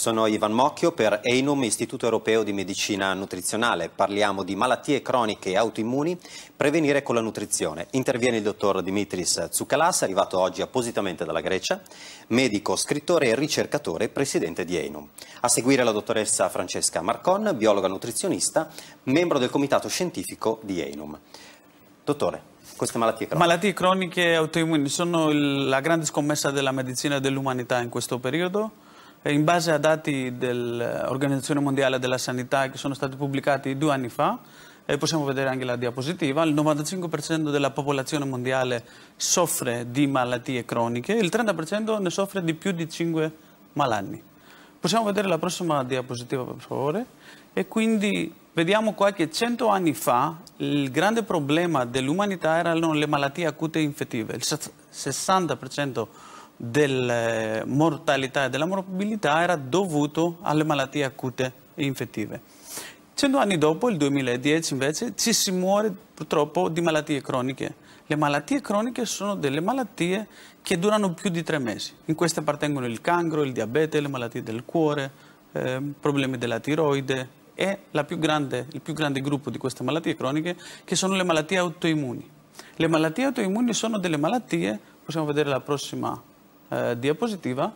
Sono Ivan Mocchio per EINUM, Istituto Europeo di Medicina Nutrizionale. Parliamo di malattie croniche e autoimmuni, prevenire con la nutrizione. Interviene il dottor Dimitris Tsoukalas, arrivato oggi appositamente dalla Grecia, medico, scrittore e ricercatore, presidente di EINUM. A seguire la dottoressa Francesca Marcon, biologa nutrizionista, membro del comitato scientifico di EINUM. Dottore, queste malattie croniche? Malattie croniche e autoimmuni sono il, la grande scommessa della medicina e dell'umanità in questo periodo in base a dati dell'Organizzazione Mondiale della Sanità che sono stati pubblicati due anni fa, e eh, possiamo vedere anche la diapositiva, il 95% della popolazione mondiale soffre di malattie croniche, e il 30% ne soffre di più di 5 malanni. Possiamo vedere la prossima diapositiva per favore? E quindi vediamo qua che 100 anni fa il grande problema dell'umanità erano le malattie acute e infettive, il 60% della eh, mortalità e della morbilità era dovuto alle malattie acute e infettive. Cento anni dopo, il 2010 invece, ci si muore purtroppo di malattie croniche. Le malattie croniche sono delle malattie che durano più di tre mesi. In queste appartengono il cancro, il diabete, le malattie del cuore, eh, problemi della tiroide e più grande, il più grande gruppo di queste malattie croniche che sono le malattie autoimmuni. Le malattie autoimmuni sono delle malattie, possiamo vedere la prossima eh, diapositiva.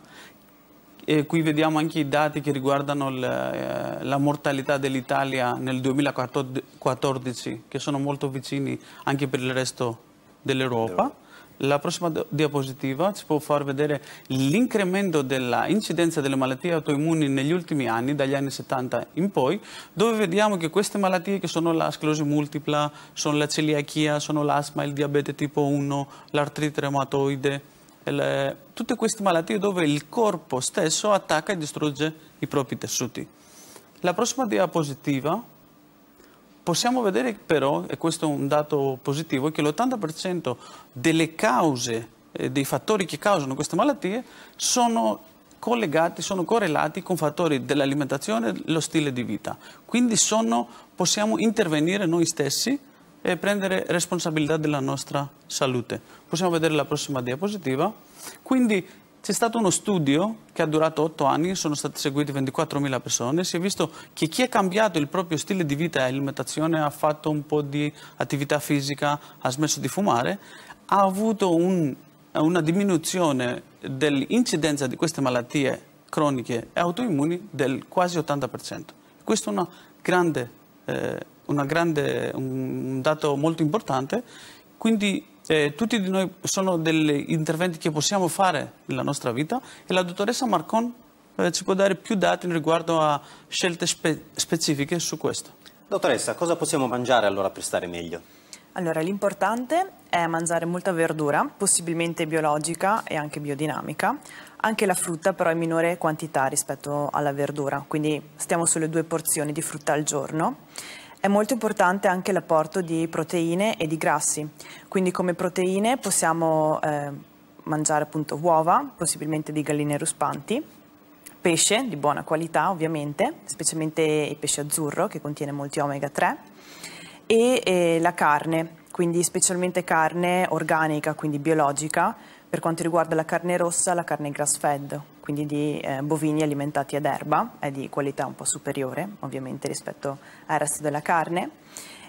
E qui vediamo anche i dati che riguardano la, eh, la mortalità dell'Italia nel 2014, che sono molto vicini anche per il resto dell'Europa. La prossima diapositiva ci può far vedere l'incremento dell'incidenza delle malattie autoimmuni negli ultimi anni, dagli anni 70 in poi, dove vediamo che queste malattie che sono la sclerosi multipla, sono la celiachia, sono l'asma, il diabete tipo 1, l'artrite reumatoide, tutte queste malattie dove il corpo stesso attacca e distrugge i propri tessuti. La prossima diapositiva possiamo vedere però, e questo è un dato positivo, che l'80% delle cause, eh, dei fattori che causano queste malattie sono collegati, sono correlati con fattori dell'alimentazione e lo stile di vita. Quindi sono, possiamo intervenire noi stessi eh, prendere responsabilità della nostra salute. Possiamo vedere la prossima diapositiva. Quindi c'è stato uno studio che ha durato 8 anni, sono state seguite 24.000 persone, si è visto che chi ha cambiato il proprio stile di vita e alimentazione, ha fatto un po' di attività fisica, ha smesso di fumare, ha avuto un, una diminuzione dell'incidenza di queste malattie croniche e autoimmuni del quasi 80%. Questa è una grande eh, grande, un dato molto importante, quindi eh, tutti di noi sono degli interventi che possiamo fare nella nostra vita e la dottoressa Marcon eh, ci può dare più dati riguardo a scelte spe specifiche su questo. Dottoressa, cosa possiamo mangiare allora per stare meglio? Allora, l'importante è mangiare molta verdura, possibilmente biologica e anche biodinamica. Anche la frutta però in minore quantità rispetto alla verdura, quindi stiamo sulle due porzioni di frutta al giorno è molto importante anche l'apporto di proteine e di grassi, quindi come proteine possiamo eh, mangiare appunto uova, possibilmente di galline ruspanti, pesce di buona qualità ovviamente, specialmente il pesce azzurro che contiene molti omega 3 e eh, la carne, quindi specialmente carne organica, quindi biologica, per quanto riguarda la carne rossa, la carne grass fed, quindi di eh, bovini alimentati ad erba, è di qualità un po' superiore ovviamente rispetto al resto della carne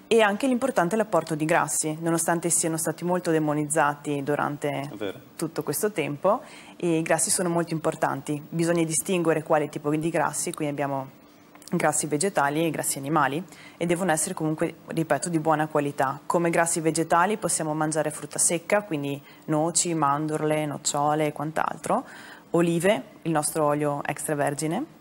e anche l'importante l'apporto di grassi, nonostante siano stati molto demonizzati durante tutto questo tempo, i grassi sono molto importanti, bisogna distinguere quale tipo di grassi, qui abbiamo grassi vegetali e grassi animali e devono essere comunque, ripeto, di buona qualità. Come grassi vegetali possiamo mangiare frutta secca, quindi noci, mandorle, nocciole e quant'altro, olive, il nostro olio extravergine,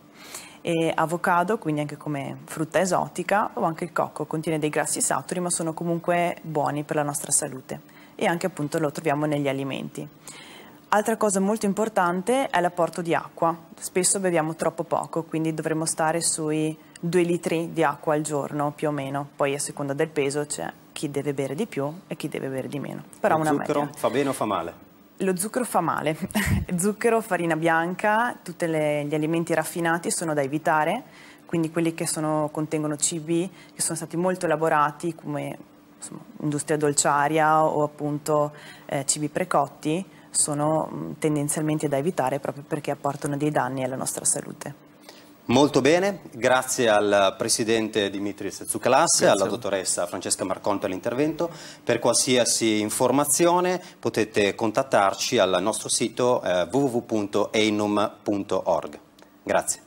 e avocado, quindi anche come frutta esotica, o anche il cocco, contiene dei grassi saturi ma sono comunque buoni per la nostra salute e anche appunto lo troviamo negli alimenti. Altra cosa molto importante è l'apporto di acqua, spesso beviamo troppo poco, quindi dovremmo stare sui 2 litri di acqua al giorno più o meno, poi a seconda del peso c'è chi deve bere di più e chi deve bere di meno. Però lo una zucchero media. fa bene o fa male? Lo zucchero fa male. zucchero, farina bianca, tutti gli alimenti raffinati sono da evitare, quindi quelli che sono, contengono cibi che sono stati molto elaborati come insomma, industria dolciaria o appunto eh, cibi precotti sono mm, tendenzialmente da evitare proprio perché apportano dei danni alla nostra salute. Molto bene, grazie al Presidente Dimitris Tsoukalas, alla dottoressa Francesca Marcon per l'intervento. Per qualsiasi informazione potete contattarci al nostro sito eh, www.einum.org. Grazie.